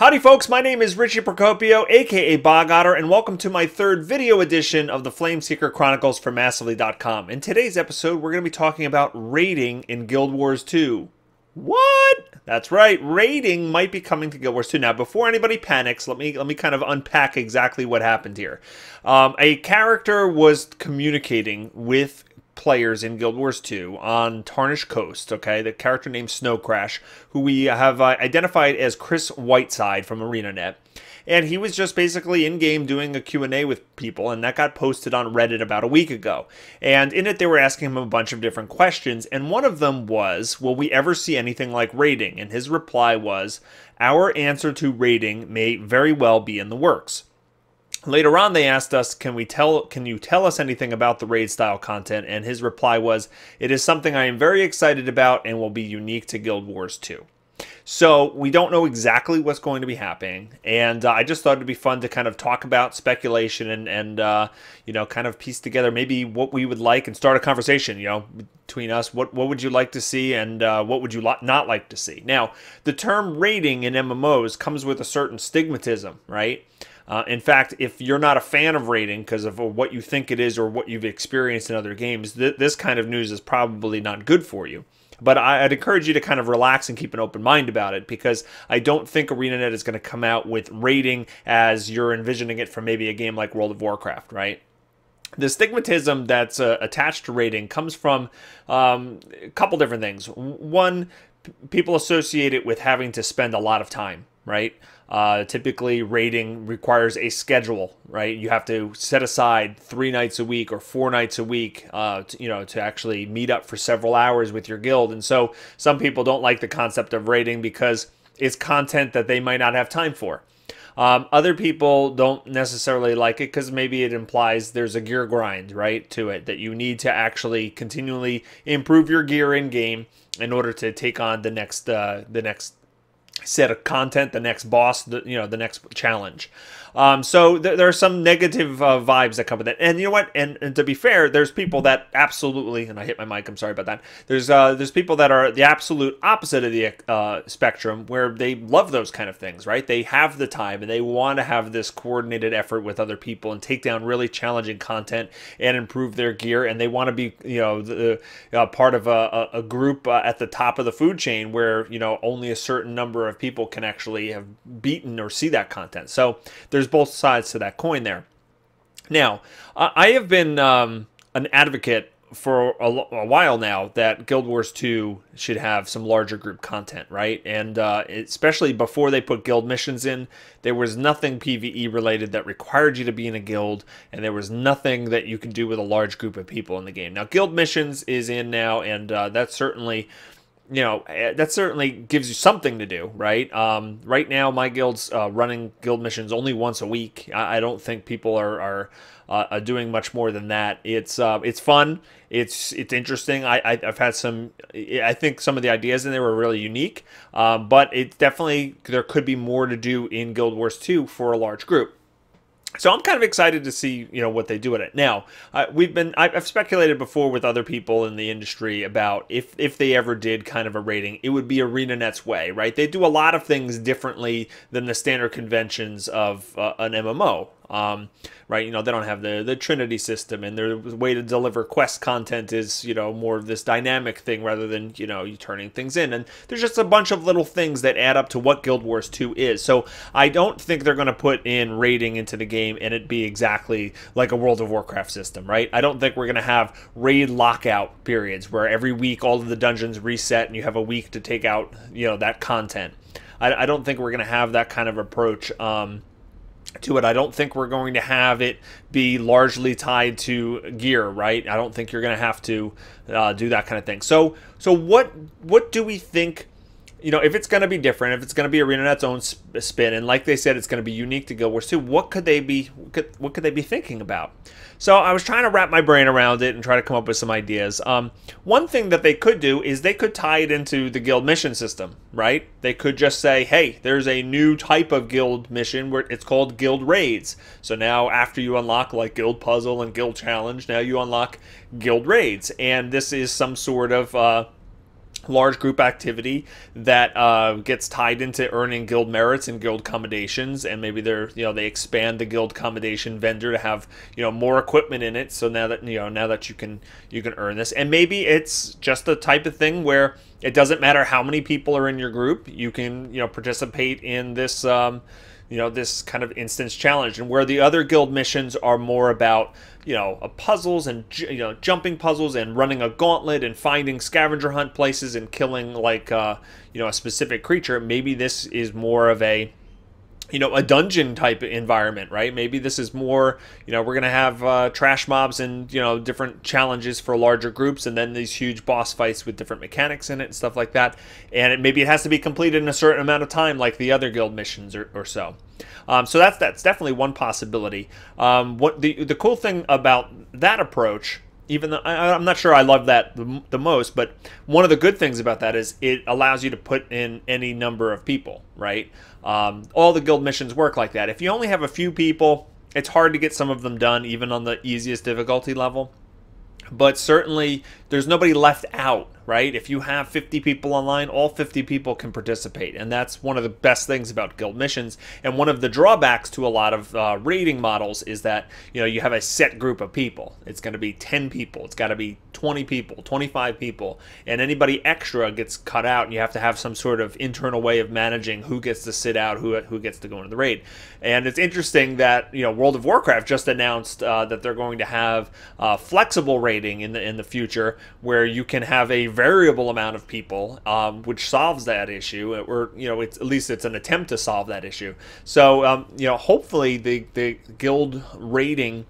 Howdy folks, my name is Richie Procopio, aka Bog Otter, and welcome to my third video edition of the Flameseeker Chronicles for Massively.com. In today's episode, we're going to be talking about raiding in Guild Wars 2. What? That's right, raiding might be coming to Guild Wars 2. Now, before anybody panics, let me let me kind of unpack exactly what happened here. Um, a character was communicating with players in Guild Wars 2 on Tarnished Coast, okay, the character named Snow Crash, who we have uh, identified as Chris Whiteside from ArenaNet. And he was just basically in game doing a Q&A with people, and that got posted on Reddit about a week ago. And in it, they were asking him a bunch of different questions, and one of them was, will we ever see anything like rating? And his reply was, our answer to rating may very well be in the works. Later on, they asked us, "Can we tell? Can you tell us anything about the raid style content?" And his reply was, "It is something I am very excited about and will be unique to Guild Wars 2." So we don't know exactly what's going to be happening, and uh, I just thought it'd be fun to kind of talk about speculation and and uh, you know kind of piece together maybe what we would like and start a conversation. You know, between us, what what would you like to see and uh, what would you lo- not like to see? Now, the term rating in MMOs comes with a certain stigmatism, right? Uh, in fact, if you're not a fan of rating because of what you think it is or what you've experienced in other games, th- this kind of news is probably not good for you. But I, would encourage you to kind of relax and keep an open mind about it because I don't think ArenaNet is going to come out with rating as you're envisioning it for maybe a game like World of Warcraft, right? the stigmatism that's uh, attached to rating comes from um, a couple different things. One, people associate it with having to spend a lot of time right? Uh, typically, rating requires a schedule, right? You have to set aside three nights a week or four nights a week, uh, to, you know, to actually meet up for several hours with your guild. And so, some people don't like the concept of rating because it's content that they might not have time for. Um, other people don't necessarily like it because maybe it implies there's a gear grind, right, to it that you need to actually continually improve your gear in game in order to take on the next uh, the next set of content, the next boss, the, you know, the next challenge. Um, so th- there are some negative uh, vibes that come with it. And you know what? And, and to be fair, there's people that absolutely, and I hit my mic. I'm sorry about that. There's uh, there's people that are the absolute opposite of the uh, spectrum, where they love those kind of things, right? They have the time and they want to have this coordinated effort with other people and take down really challenging content and improve their gear, and they want to be, you know, the, uh, part of a, a group uh, at the top of the food chain where you know only a certain number of people can actually have beaten or see that content. So there's there's both sides to that coin there. Now, I have been um, an advocate for a, a, while now that Guild Wars 2 should have some larger group content, right? And uh, especially before they put guild missions in, there was nothing PvE related that required you to be in a guild, and there was nothing that you can do with a large group of people in the game. Now, guild missions is in now, and uh, that's certainly you know, eh, that certainly gives you something to do, right? Um, right now, my guild's uh, running guild missions only once a week. I, I don't think people are, are uh, doing much more than that. It's uh, it's fun. It's it's interesting. I, I have had some. Eh, I think some of the ideas in there were really unique. Um, but it's definitely there could be more to do in Guild Wars 2 for a large group. So I'm kind of excited to see, you know, what they do with it. Now, uh, we've been I've speculated before with other people in the industry about if if they ever did kind of a rating, it would be ArenaNet's way, right? They do a lot of things differently than the standard conventions of uh, an MMO, um, right, you know, they don't have the the Trinity system, and their way to deliver quest content is you know more of this dynamic thing rather than you know you turning things in. And there's just a bunch of little things that add up to what Guild Wars 2 is. So I don't think they're going to put in raiding into the game and it be exactly like a World of Warcraft system, right? I don't think we're going to have raid lockout periods where every week all of the dungeons reset and you have a week to take out you know that content. I, don't think we're going to have that kind of approach. Um, to it. I don't think we're going to have it be largely tied to gear, right? I don't think you're going to have to uh, do that kind of thing. So, so what what do we think you know, if it's going to be different, if it's going to be arena its own spin, and like they said, it's going to be unique to Guild Wars 2, what could they be? What could, what could, they be thinking about? So I was trying to wrap my brain around it and try to come up with some ideas. Um, one thing that they could do is they could tie it into the guild mission system, right? They could just say, "Hey, there's a new type of guild mission where it's called guild raids." So now, after you unlock like guild puzzle and guild challenge, now you unlock guild raids, and this is some sort of uh, large group activity that uh, gets tied into earning guild merits and guild commendations and maybe they're you know they expand the guild commendation vendor to have you know more equipment in it so now that you know now that you can you can earn this and maybe it's just the type of thing where it doesn't matter how many people are in your group you can you know participate in this um, you know this kind of instance challenge and where the other guild missions are more about you know uh, puzzles and you know jumping puzzles and running a gauntlet and finding scavenger hunt places and killing like uh, you know a specific creature maybe this is more of a you know a dungeon type environment right maybe this is more you know we're going to have uh, trash mobs and you know different challenges for larger groups and then these huge boss fights with different mechanics in it and stuff like that and it, maybe it has to be completed in a certain amount of time like the other guild missions or, or so um, so that's that's definitely one possibility um, what the the cool thing about that approach even though I, am not sure I love that the, the, most, but one of the good things about that is it allows you to put in any number of people, right? Um, all the guild missions work like that. If you only have a few people, it's hard to get some of them done, even on the easiest difficulty level. But certainly, there's nobody left out right? If you have 50 people online, all 50 people can participate. And that's one of the best things about guild missions. And one of the drawbacks to a lot of uh, rating models is that, you know, you have a set group of people. It's going to be 10 people. It's got to be 20 people, 25 people. And anybody extra gets cut out and you have to have some sort of internal way of managing who gets to sit out, who, who gets to go into the raid. And it's interesting that, you know, World of Warcraft just announced uh, that they're going to have uh, flexible rating in the, in the future where you can have a variable amount of people, um, which solves that issue, uh, or you know, it's at least it's an attempt to solve that issue. So um, you know, hopefully the the guild rating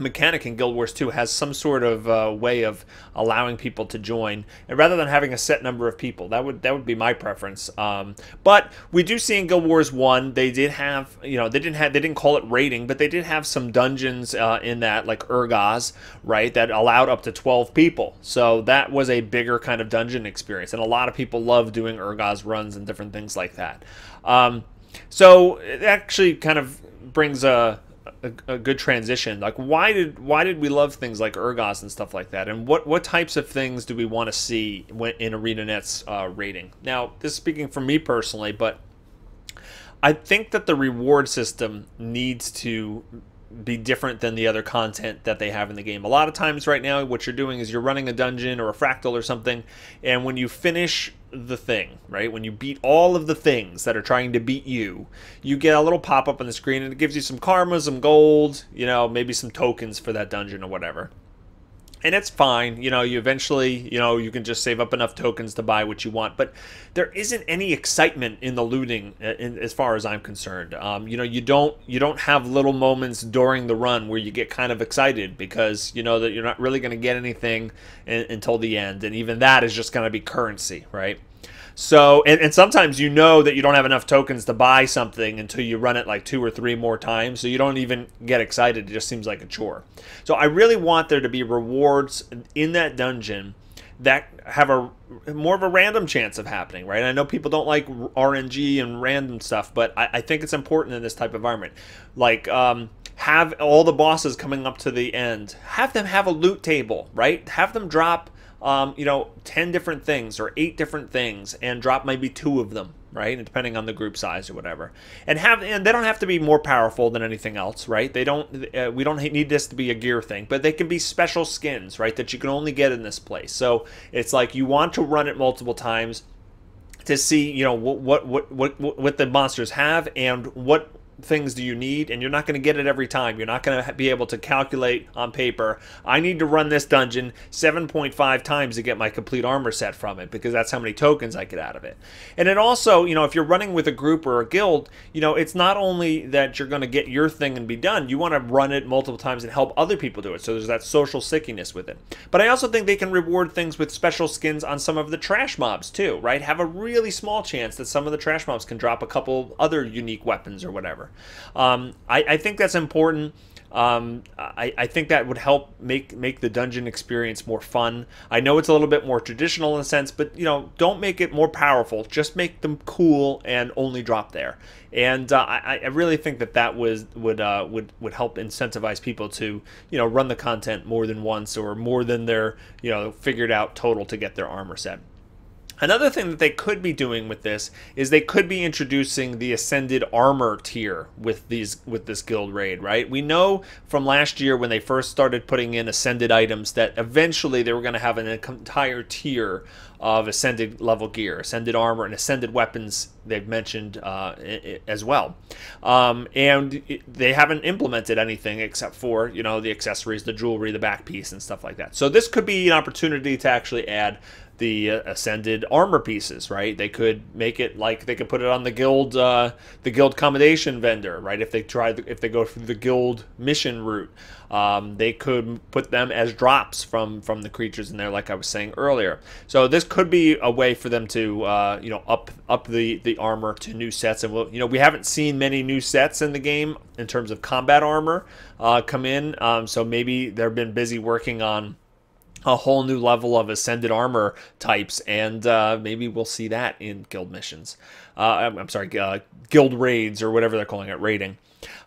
mechanic in Guild Wars 2 has some sort of uh, way of allowing people to join, and rather than having a set number of people, that would that would be my preference. Um, but we do see in Guild Wars 1 they did have you know they didn't have they didn't call it raiding, but they did have some dungeons uh, in that like Urgaz, right, that allowed up to 12 people. So that was a bigger kind of dungeon experience, and a lot of people love doing Urgaz runs and different things like that. Um, so it actually kind of brings a a, a, good transition. Like, why did why did we love things like Ergos and stuff like that? And what what types of things do we want to see in ArenaNet's uh, rating? Now, this is speaking for me personally, but I think that the reward system needs to be different than the other content that they have in the game. A lot of times right now, what you're doing is you're running a dungeon or a fractal or something, and when you finish the thing, right? When you beat all of the things that are trying to beat you, you get a little pop up on the screen and it gives you some karma, some gold, you know, maybe some tokens for that dungeon or whatever and it's fine. You know, you eventually, you know, you can just save up enough tokens to buy what you want. But there isn't any excitement in the looting, uh, in, as far as I'm concerned. Um, you know, you don't you don't have little moments during the run where you get kind of excited because you know that you're not really going to get anything in, until the end, and even that is just going to be currency, right? So, and, and sometimes you know that you don't have enough tokens to buy something until you run it like two or three more times. So you don't even get excited. It just seems like a chore. So I really want there to be rewards in that dungeon that have a more of a random chance of happening, right? I know people don't like RNG and random stuff, but I, I think it's important in this type of environment. Like, um, have all the bosses coming up to the end, have them have a loot table, right? Have them drop um, you know, 10 different things or eight different things and drop maybe two of them, right? And depending on the group size or whatever. And have and they don't have to be more powerful than anything else, right? They don't uh, we don't need this to be a gear thing, but they can be special skins, right? That you can only get in this place. So, it's like you want to run it multiple times to see, you know, what what what what, what the monsters have and what things do you need and you're not going to get it every time you're not going to be able to calculate on paper i need to run this dungeon 7.5 times to get my complete armor set from it because that's how many tokens i get out of it and it also you know if you're running with a group or a guild you know it's not only that you're going to get your thing and be done you want to run it multiple times and help other people do it so there's that social sickiness with it but i also think they can reward things with special skins on some of the trash mobs too right have a really small chance that some of the trash mobs can drop a couple other unique weapons or whatever um, I, I, think that's important. Um, I, I, think that would help make make the dungeon experience more fun. I know it's a little bit more traditional in a sense, but you know, don't make it more powerful. Just make them cool and only drop there. And uh, I, I, really think that that was would uh, would would help incentivize people to you know run the content more than once or more than their you know figured out total to get their armor set. Another thing that they could be doing with this is they could be introducing the ascended armor tier with these with this guild raid, right? We know from last year when they first started putting in ascended items that eventually they were going to have an entire tier of ascended level gear, ascended armor, and ascended weapons they've mentioned uh, as well. Um, and they haven't implemented anything except for, you know, the accessories, the jewelry, the back piece, and stuff like that. So this could be an opportunity to actually add the uh, ascended armor pieces, right? They could make it like they could put it on the guild, uh, the guild accommodation vendor, right? If they try, the, if they go through the guild mission route, um, they could put them as drops from from the creatures in there, like I was saying earlier. So this could be a way for them to uh, you know up up the the armor to new sets, and we'll, you know we haven't seen many new sets in the game in terms of combat armor uh, come in. Um, so maybe they've been busy working on a whole new level of ascended armor types, and uh, maybe we'll see that in guild missions. Uh, I'm, sorry, uh, guild raids or whatever they're calling it, raiding.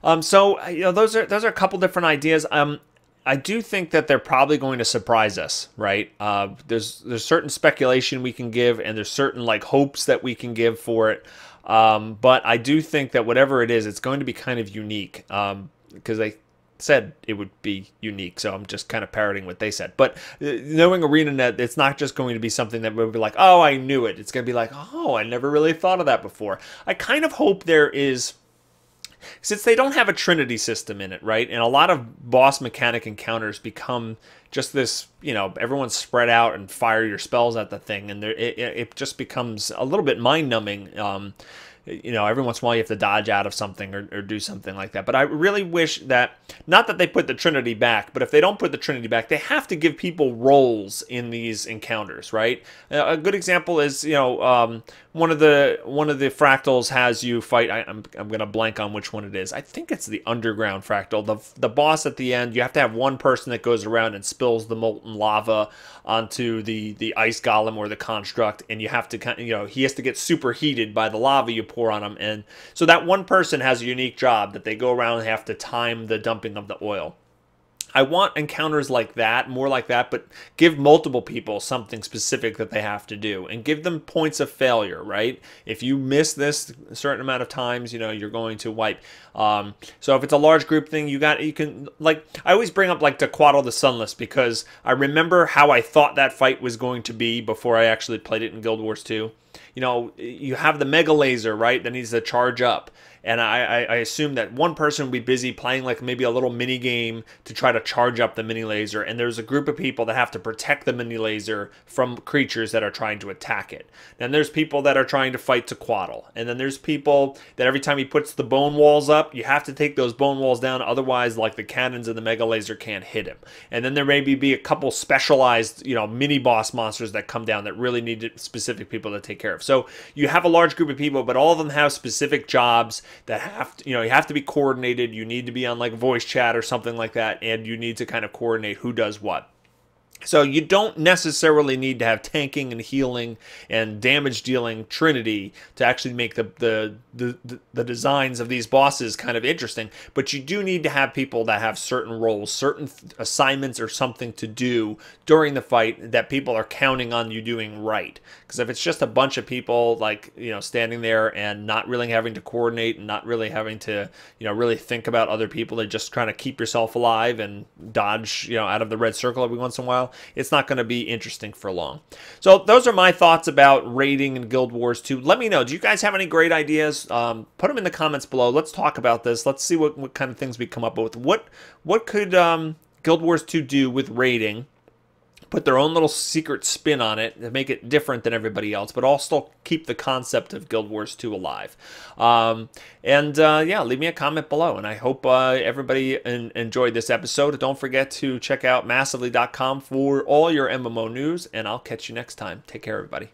Um, so you know, those are those are a couple different ideas. Um, I do think that they're probably going to surprise us, right? Uh, there's there's certain speculation we can give, and there's certain like hopes that we can give for it. Um, but I do think that whatever it is, it's going to be kind of unique because um, I said it would be unique. So I'm just kind of parroting what they said. But uh, knowing ArenaNet, it's not just going to be something that would be like, oh, I knew it. It's going to be like, oh, I never really thought of that before. I kind of hope there is – since they don't have a trinity system in it, right? And a lot of boss mechanic encounters become just this, you know, everyone's spread out and fire your spells at the thing, and it, it just becomes a little bit mind numbing. Um, you know, every once in a while you have to dodge out of something or, or, do something like that. But I really wish that, not that they put the Trinity back, but if they don't put the Trinity back, they have to give people roles in these encounters, right? A good example is, you know, um, one of the one of the fractals has you fight. I, am I'm, I'm gonna blank on which one it is. I think it's the underground fractal. The the boss at the end. You have to have one person that goes around and spills the molten lava onto the the ice golem or the construct, and you have to kind you know he has to get superheated by the lava you pour on him. And so that one person has a unique job that they go around and have to time the dumping of the oil. I want encounters like that, more like that, but give multiple people something specific that they have to do and give them points of failure, right? If you miss this certain amount of times, you know, you're going to wipe. Um, so if it's a large group thing, you got, you can, like, I always bring up, like, Dequaddle the Sunless because I remember how I thought that fight was going to be before I actually played it in Guild Wars 2. You know, you have the Mega Laser, right? That needs to charge up and I, I assume that one person will be busy playing like maybe a little mini game to try to charge up the mini laser, and there's a group of people that have to protect the mini laser from creatures that are trying to attack it. Then there's people that are trying to fight to quaddle, and then there's people that every time he puts the bone walls up, you have to take those bone walls down, otherwise, like the cannons and the mega laser can't hit him. And then there maybe be a couple specialized, you know, mini boss monsters that come down that really need specific people to take care of. So you have a large group of people, but all of them have specific jobs that have to, you know, you have to be coordinated. You need to be on like voice chat or something like that, and you need to kind of coordinate who does what. So you don't necessarily need to have tanking and healing and damage dealing trinity to actually make the, the, the the designs of these bosses kind of interesting, but you do need to have people that have certain roles, certain assignments or something to do during the fight that people are counting on you doing right. Because if it's just a bunch of people like, you know, standing there and not really having to coordinate and not really having to, you know, really think about other people, they just trying to keep yourself alive and dodge, you know, out of the red circle every once in a while it's not going to be interesting for long. So those are my thoughts about raiding and Guild Wars 2. Let me know. Do you guys have any great ideas? Um, put them in the comments below. Let's talk about this. Let's see what, what kind of things we come up with. What what could um, Guild Wars 2 do with raiding? put their own little secret spin on it to make it different than everybody else, but also keep the concept of Guild Wars 2 alive. Um, and uh, yeah, leave me a comment below. And I hope uh, everybody enjoyed this episode. Don't forget to check out massively.com for all your MMO news, and I'll catch you next time. Take care, everybody.